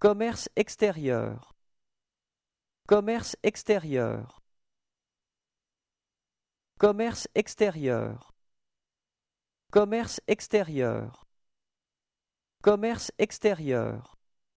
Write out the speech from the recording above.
Commerce extérieur. Commerce extérieur. Commerce extérieur. Commerce extérieur. Commerce extérieur.